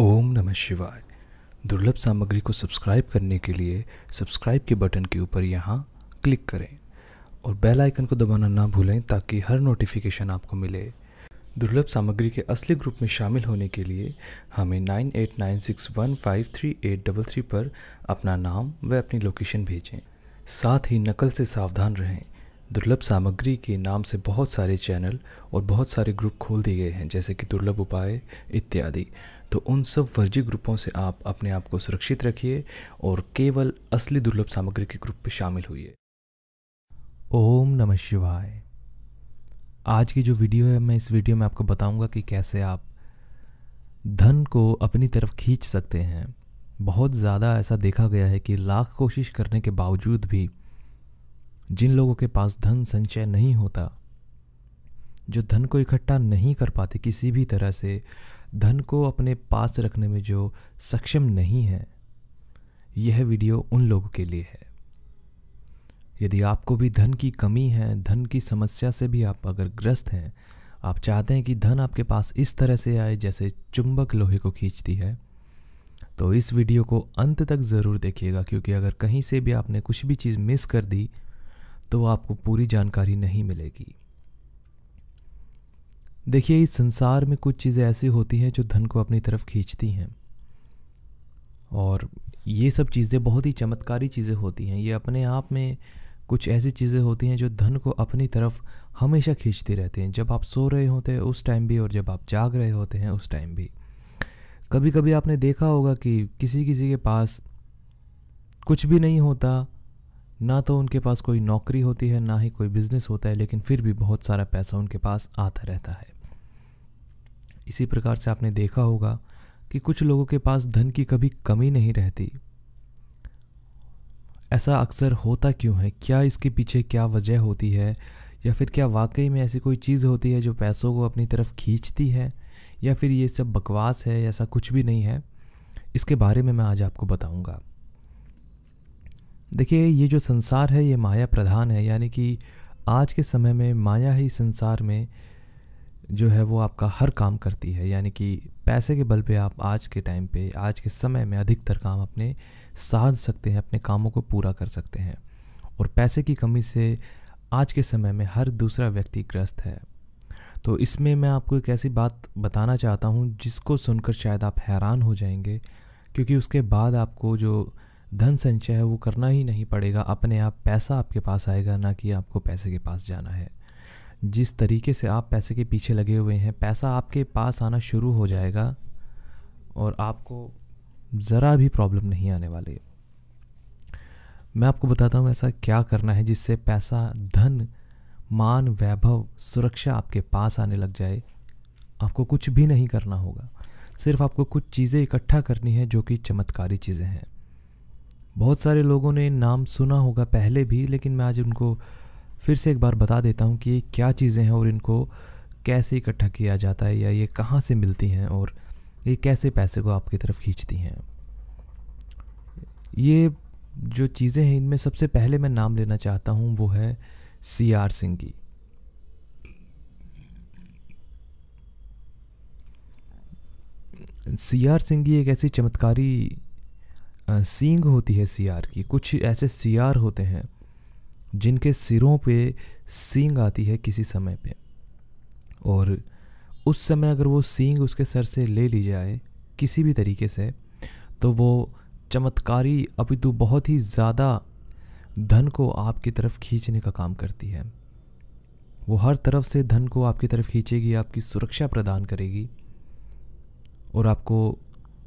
ओम नमः शिवाय दुर्लभ सामग्री को सब्सक्राइब करने के लिए सब्सक्राइब के बटन के ऊपर यहाँ क्लिक करें और बेल आइकन को दबाना ना भूलें ताकि हर नोटिफिकेशन आपको मिले दुर्लभ सामग्री के असली ग्रुप में शामिल होने के लिए हमें 9896153833 पर अपना नाम व अपनी लोकेशन भेजें साथ ही नकल से सावधान रहें दुर्लभ सामग्री के नाम से बहुत सारे चैनल और बहुत सारे ग्रुप खोल दिए गए हैं जैसे कि दुर्लभ उपाय इत्यादि तो उन सब फर्जी ग्रुपों से आप अपने आप को सुरक्षित रखिए और केवल असली दुर्लभ सामग्री के ग्रुप में शामिल होइए ओम नमः शिवाय आज की जो वीडियो है मैं इस वीडियो में आपको बताऊंगा कि कैसे आप धन को अपनी तरफ खींच सकते हैं बहुत ज़्यादा ऐसा देखा गया है कि लाख कोशिश करने के बावजूद भी जिन लोगों के पास धन संचय नहीं होता जो धन को इकट्ठा नहीं कर पाते किसी भी तरह से धन को अपने पास रखने में जो सक्षम नहीं है यह वीडियो उन लोगों के लिए है यदि आपको भी धन की कमी है धन की समस्या से भी आप अगर ग्रस्त हैं आप चाहते हैं कि धन आपके पास इस तरह से आए जैसे चुंबक लोहे को खींचती है तो इस वीडियो को अंत तक ज़रूर देखिएगा क्योंकि अगर कहीं से भी आपने कुछ भी चीज़ मिस कर दी तो आपको पूरी जानकारी नहीं मिलेगी देखिए इस संसार में कुछ चीज़ें ऐसी होती हैं जो धन को अपनी तरफ खींचती हैं और ये सब चीज़ें बहुत ही चमत्कारी चीज़ें होती हैं ये अपने आप में कुछ ऐसी चीज़ें होती हैं जो धन को अपनी तरफ हमेशा खींचती रहती हैं जब आप सो रहे होते हैं उस टाइम भी और जब आप जाग रहे होते हैं उस टाइम भी कभी कभी आपने देखा होगा कि किसी किसी के पास कुछ भी नहीं होता ना तो उनके पास कोई नौकरी होती है ना ही कोई बिज़नेस होता है लेकिन फिर भी बहुत सारा पैसा उनके पास आता रहता है इसी प्रकार से आपने देखा होगा कि कुछ लोगों के पास धन की कभी कमी नहीं रहती ऐसा अक्सर होता क्यों है क्या इसके पीछे क्या वजह होती है या फिर क्या वाकई में ऐसी कोई चीज़ होती है जो पैसों को अपनी तरफ खींचती है या फिर ये सब बकवास है ऐसा कुछ भी नहीं है इसके बारे में मैं आज आपको बताऊंगा देखिए ये जो संसार है ये माया प्रधान है यानी कि आज के समय में माया ही संसार में जो है वो आपका हर काम करती है यानी कि पैसे के बल पे आप आज के टाइम पे आज के समय में अधिकतर काम अपने साध सकते हैं अपने कामों को पूरा कर सकते हैं और पैसे की कमी से आज के समय में हर दूसरा व्यक्ति ग्रस्त है तो इसमें मैं आपको एक ऐसी बात बताना चाहता हूँ जिसको सुनकर शायद आप हैरान हो जाएंगे क्योंकि उसके बाद आपको जो धन संचय है वो करना ही नहीं पड़ेगा अपने आप पैसा आपके पास आएगा ना कि आपको पैसे के पास जाना है जिस तरीके से आप पैसे के पीछे लगे हुए हैं पैसा आपके पास आना शुरू हो जाएगा और आपको ज़रा भी प्रॉब्लम नहीं आने वाली मैं आपको बताता हूँ ऐसा क्या करना है जिससे पैसा धन मान वैभव सुरक्षा आपके पास आने लग जाए आपको कुछ भी नहीं करना होगा सिर्फ आपको कुछ चीज़ें इकट्ठा करनी है जो कि चमत्कारी चीज़ें हैं बहुत सारे लोगों ने नाम सुना होगा पहले भी लेकिन मैं आज उनको फिर से एक बार बता देता हूँ कि ये क्या चीज़ें हैं और इनको कैसे इकट्ठा किया जाता है या ये कहाँ से मिलती हैं और ये कैसे पैसे को आपकी तरफ खींचती हैं ये जो चीज़ें हैं इनमें सबसे पहले मैं नाम लेना चाहता हूँ वो है सी आर सिंह की सी आर सिंह एक ऐसी चमत्कारी सींग होती है सी आर की कुछ ऐसे सी आर होते हैं जिनके सिरों पे सींग आती है किसी समय पे और उस समय अगर वो सींग उसके सर से ले ली जाए किसी भी तरीके से तो वो चमत्कारी अपितु बहुत ही ज़्यादा धन को आपकी तरफ खींचने का काम करती है वो हर तरफ से धन को आपकी तरफ खींचेगी आपकी सुरक्षा प्रदान करेगी और आपको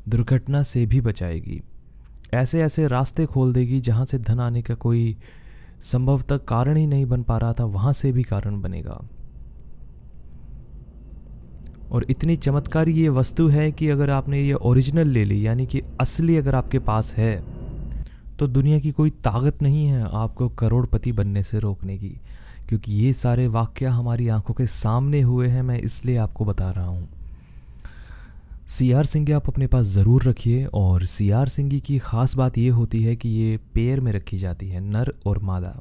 दुर्घटना से भी बचाएगी ऐसे ऐसे रास्ते खोल देगी जहाँ से धन आने का कोई संभवतः कारण ही नहीं बन पा रहा था वहाँ से भी कारण बनेगा और इतनी चमत्कारी ये वस्तु है कि अगर आपने ये ओरिजिनल ले ली यानी कि असली अगर आपके पास है तो दुनिया की कोई ताकत नहीं है आपको करोड़पति बनने से रोकने की क्योंकि ये सारे वाक्य हमारी आंखों के सामने हुए हैं मैं इसलिए आपको बता रहा हूँ सी आर सिंगी आप अपने पास ज़रूर रखिए और सी आर सिंगी की ख़ास बात ये होती है कि ये पेयर में रखी जाती है नर और मादा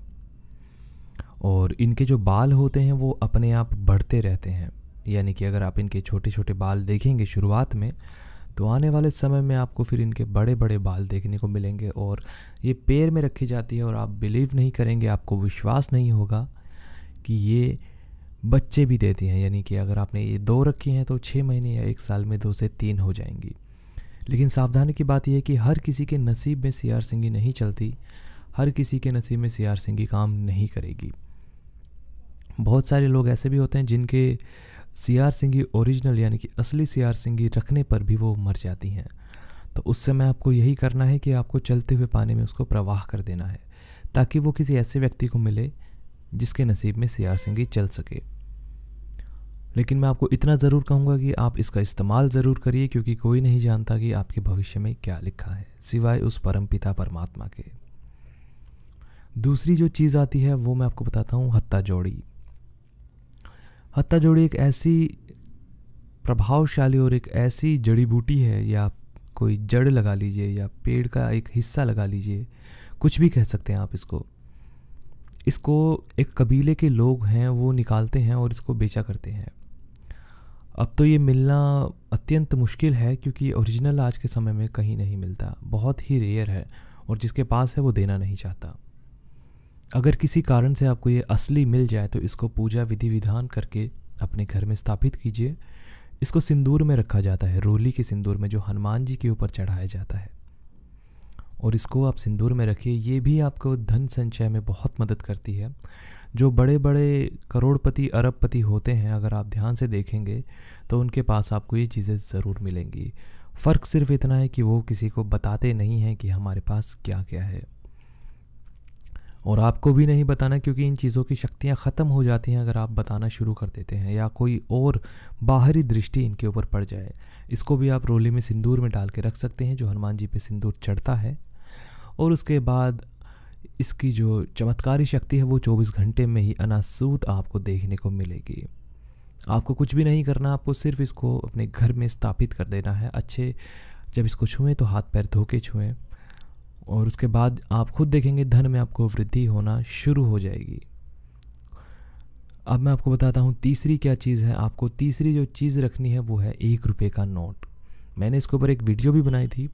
और इनके जो बाल होते हैं वो अपने आप बढ़ते रहते हैं यानी कि अगर आप इनके छोटे छोटे बाल देखेंगे शुरुआत में तो आने वाले समय में आपको फिर इनके बड़े बड़े बाल देखने को मिलेंगे और ये पेड़ में रखी जाती है और आप बिलीव नहीं करेंगे आपको विश्वास नहीं होगा कि ये बच्चे भी देती हैं यानी कि अगर आपने ये दो रखी हैं तो छः महीने या एक साल में दो से तीन हो जाएंगी लेकिन सावधानी की बात यह है कि हर किसी के नसीब में सी आर सिंगी नहीं चलती हर किसी के नसीब में सी आर सिंगी काम नहीं करेगी बहुत सारे लोग ऐसे भी होते हैं जिनके सियार सिंगी ओरिजिनल यानी कि असली सी आर सिंगी रखने पर भी वो मर जाती हैं तो उस समय आपको यही करना है कि आपको चलते हुए पानी में उसको प्रवाह कर देना है ताकि वो किसी ऐसे व्यक्ति को मिले जिसके नसीब में सियार सिंगी चल सके लेकिन मैं आपको इतना ज़रूर कहूँगा कि आप इसका इस्तेमाल ज़रूर करिए क्योंकि कोई नहीं जानता कि आपके भविष्य में क्या लिखा है सिवाय उस परमपिता परमात्मा के दूसरी जो चीज़ आती है वो मैं आपको बताता हूँ हत्ता जोड़ी हत्ता जोड़ी एक ऐसी प्रभावशाली और एक ऐसी जड़ी बूटी है या आप कोई जड़ लगा लीजिए या पेड़ का एक हिस्सा लगा लीजिए कुछ भी कह सकते हैं आप इसको इसको एक कबीले के लोग हैं वो निकालते हैं और इसको बेचा करते हैं अब तो ये मिलना अत्यंत मुश्किल है क्योंकि ओरिजिनल आज के समय में कहीं नहीं मिलता बहुत ही रेयर है और जिसके पास है वो देना नहीं चाहता अगर किसी कारण से आपको ये असली मिल जाए तो इसको पूजा विधि विधान करके अपने घर में स्थापित कीजिए इसको सिंदूर में रखा जाता है रोली के सिंदूर में जो हनुमान जी के ऊपर चढ़ाया जाता है और इसको आप सिंदूर में रखिए ये भी आपको धन संचय में बहुत मदद करती है जो बड़े बड़े करोड़पति अरबपति होते हैं अगर आप ध्यान से देखेंगे तो उनके पास आपको ये चीज़ें ज़रूर मिलेंगी फ़र्क सिर्फ इतना है कि वो किसी को बताते नहीं हैं कि हमारे पास क्या क्या है और आपको भी नहीं बताना क्योंकि इन चीज़ों की शक्तियाँ ख़त्म हो जाती हैं अगर आप बताना शुरू कर देते हैं या कोई और बाहरी दृष्टि इनके ऊपर पड़ जाए इसको भी आप रोली में सिंदूर में डाल के रख सकते हैं जो हनुमान जी पे सिंदूर चढ़ता है और उसके बाद इसकी जो चमत्कारी शक्ति है वो 24 घंटे में ही अनासूत आपको देखने को मिलेगी आपको कुछ भी नहीं करना आपको सिर्फ इसको अपने घर में स्थापित कर देना है अच्छे जब इसको छुएं तो हाथ पैर धो के छुएँ और उसके बाद आप खुद देखेंगे धन में आपको वृद्धि होना शुरू हो जाएगी अब मैं आपको बताता हूँ तीसरी क्या चीज़ है आपको तीसरी जो चीज़ रखनी है वो है एक रुपये का नोट मैंने इसके ऊपर एक वीडियो भी बनाई थी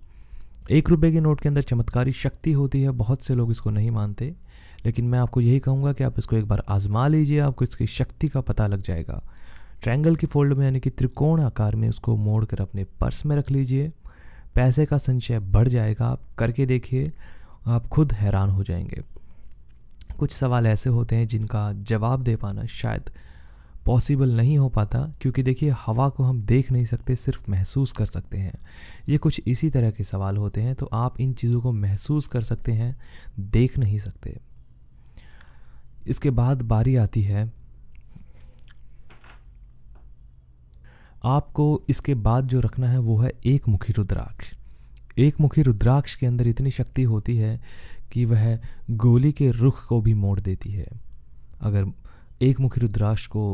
एक रुपये के नोट के अंदर चमत्कारी शक्ति होती है बहुत से लोग इसको नहीं मानते लेकिन मैं आपको यही कहूँगा कि आप इसको एक बार आजमा लीजिए आपको इसकी शक्ति का पता लग जाएगा ट्रायंगल की फोल्ड में यानी कि त्रिकोण आकार में उसको मोड़ कर अपने पर्स में रख लीजिए पैसे का संचय बढ़ जाएगा आप करके देखिए आप खुद हैरान हो जाएंगे कुछ सवाल ऐसे होते हैं जिनका जवाब दे पाना शायद पॉसिबल नहीं हो पाता क्योंकि देखिए हवा को हम देख नहीं सकते सिर्फ महसूस कर सकते हैं ये कुछ इसी तरह के सवाल होते हैं तो आप इन चीज़ों को महसूस कर सकते हैं देख नहीं सकते इसके बाद बारी आती है आपको इसके बाद जो रखना है वो है एक मुखी रुद्राक्ष एक मुखी रुद्राक्ष के अंदर इतनी शक्ति होती है कि वह गोली के रुख को भी मोड़ देती है अगर एक मुखी रुद्राक्ष को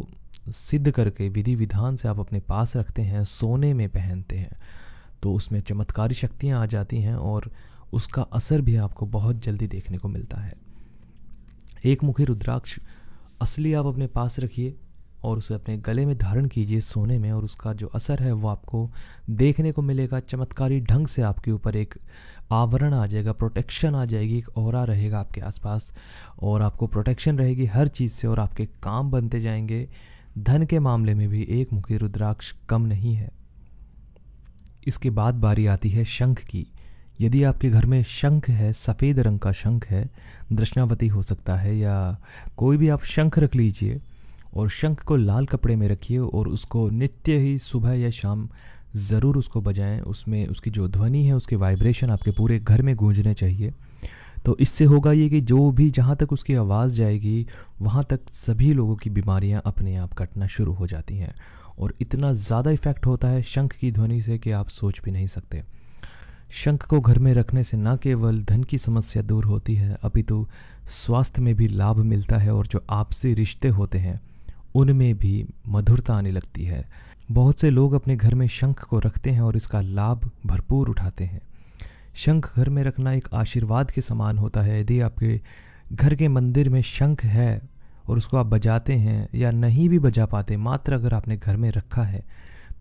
सिद्ध करके विधि विधान से आप अपने पास रखते हैं सोने में पहनते हैं तो उसमें चमत्कारी शक्तियाँ आ जाती हैं और उसका असर भी आपको बहुत जल्दी देखने को मिलता है एक मुखी रुद्राक्ष असली आप अपने पास रखिए और उसे अपने गले में धारण कीजिए सोने में और उसका जो असर है वो आपको देखने को मिलेगा चमत्कारी ढंग से आपके ऊपर एक आवरण आ जाएगा प्रोटेक्शन आ जाएगी एक और रहेगा आपके आसपास और आपको प्रोटेक्शन रहेगी हर चीज़ से और आपके काम बनते जाएंगे धन के मामले में भी एक मुखी रुद्राक्ष कम नहीं है इसके बाद बारी आती है शंख की यदि आपके घर में शंख है सफ़ेद रंग का शंख है दृष्णावती हो सकता है या कोई भी आप शंख रख लीजिए और शंख को लाल कपड़े में रखिए और उसको नित्य ही सुबह या शाम ज़रूर उसको बजाएं उसमें उसकी जो ध्वनि है उसके वाइब्रेशन आपके पूरे घर में गूंजने चाहिए तो इससे होगा ये कि जो भी जहाँ तक उसकी आवाज़ जाएगी वहाँ तक सभी लोगों की बीमारियाँ अपने आप कटना शुरू हो जाती हैं और इतना ज़्यादा इफ़ेक्ट होता है शंख की ध्वनि से कि आप सोच भी नहीं सकते शंख को घर में रखने से न केवल धन की समस्या दूर होती है अपितु स्वास्थ्य में भी लाभ मिलता है और जो आपसी रिश्ते होते हैं उनमें भी मधुरता आने लगती है बहुत से लोग अपने घर में शंख को रखते हैं और इसका लाभ भरपूर उठाते हैं शंख घर में रखना एक आशीर्वाद के समान होता है यदि आपके घर के मंदिर में शंख है और उसको आप बजाते हैं या नहीं भी बजा पाते मात्र अगर आपने घर में रखा है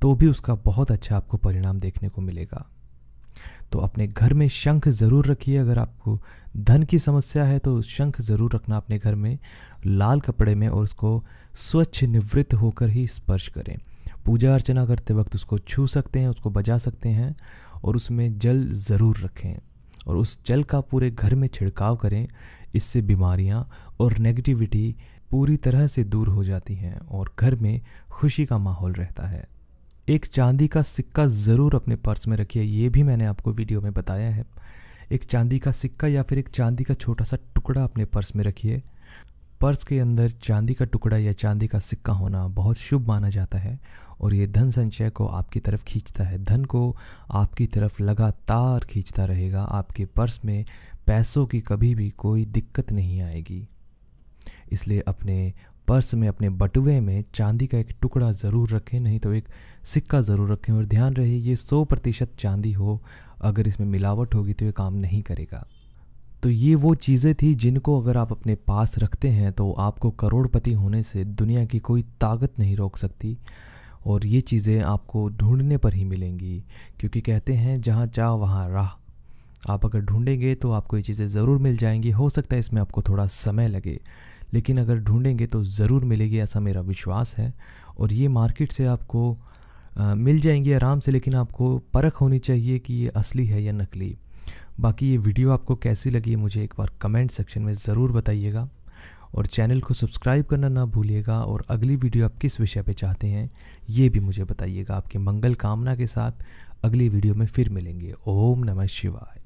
तो भी उसका बहुत अच्छा आपको परिणाम देखने को मिलेगा तो अपने घर में शंख ज़रूर रखिए अगर आपको धन की समस्या है तो शंख ज़रूर रखना अपने घर में लाल कपड़े में और उसको स्वच्छ निवृत्त होकर ही स्पर्श करें पूजा अर्चना करते वक्त उसको छू सकते हैं उसको बजा सकते हैं और उसमें जल ज़रूर रखें और उस जल का पूरे घर में छिड़काव करें इससे बीमारियां और नेगेटिविटी पूरी तरह से दूर हो जाती हैं और घर में खुशी का माहौल रहता है एक चांदी का सिक्का ज़रूर अपने पर्स में रखिए ये भी मैंने आपको वीडियो में बताया है एक चांदी का सिक्का या फिर एक चांदी का छोटा सा टुकड़ा अपने पर्स में रखिए पर्स के अंदर चांदी का टुकड़ा या चांदी का सिक्का होना बहुत शुभ माना जाता है और ये धन संचय को आपकी तरफ खींचता है धन को आपकी तरफ लगातार खींचता रहेगा आपके पर्स में पैसों की कभी भी कोई दिक्कत नहीं आएगी इसलिए अपने पर्स में अपने बटुए में चांदी का एक टुकड़ा ज़रूर रखें नहीं तो एक सिक्का ज़रूर रखें और ध्यान रहे ये सौ प्रतिशत चांदी हो अगर इसमें मिलावट होगी तो ये काम नहीं करेगा तो ये वो चीज़ें थी जिनको अगर आप अपने पास रखते हैं तो आपको करोड़पति होने से दुनिया की कोई ताकत नहीं रोक सकती और ये चीज़ें आपको ढूंढने पर ही मिलेंगी क्योंकि कहते हैं जहाँ चाह वहाँ राह आप अगर ढूंढेंगे तो आपको ये चीज़ें ज़रूर मिल जाएंगी हो सकता है इसमें आपको थोड़ा समय लगे लेकिन अगर ढूंढेंगे तो ज़रूर मिलेगी ऐसा मेरा विश्वास है और ये मार्केट से आपको आ, मिल जाएंगी आराम से लेकिन आपको परख होनी चाहिए कि ये असली है या नकली बाकी ये वीडियो आपको कैसी लगी मुझे एक बार कमेंट सेक्शन में ज़रूर बताइएगा और चैनल को सब्सक्राइब करना ना भूलिएगा और अगली वीडियो आप किस विषय पे चाहते हैं ये भी मुझे बताइएगा आपकी मंगल कामना के साथ अगली वीडियो में फिर मिलेंगे ओम नमः शिवाय